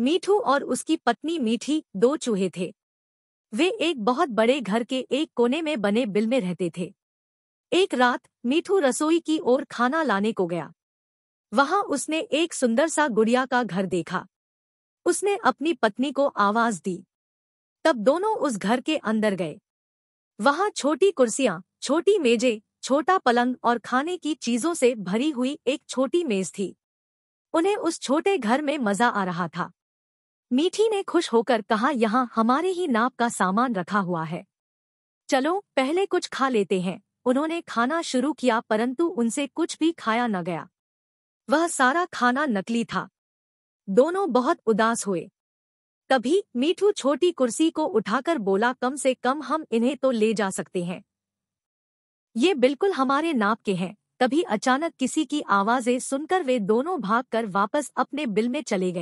मीठू और उसकी पत्नी मीठी दो चूहे थे वे एक बहुत बड़े घर के एक कोने में बने बिल में रहते थे एक रात मीठू रसोई की ओर खाना लाने को गया वहां उसने एक सुंदर सा गुड़िया का घर देखा उसने अपनी पत्नी को आवाज दी तब दोनों उस घर के अंदर गए वहां छोटी कुर्सियां छोटी मेजे छोटा पलंग और खाने की चीजों से भरी हुई एक छोटी मेज थी उन्हें उस छोटे घर में मजा आ रहा था मीठी ने खुश होकर कहा यहाँ हमारे ही नाप का सामान रखा हुआ है चलो पहले कुछ खा लेते हैं उन्होंने खाना शुरू किया परंतु उनसे कुछ भी खाया न गया वह सारा खाना नकली था दोनों बहुत उदास हुए तभी मीठू छोटी कुर्सी को उठाकर बोला कम से कम हम इन्हें तो ले जा सकते हैं ये बिल्कुल हमारे नाप के हैं तभी अचानक किसी की आवाज़ें सुनकर वे दोनों भागकर वापस अपने बिल में चले गए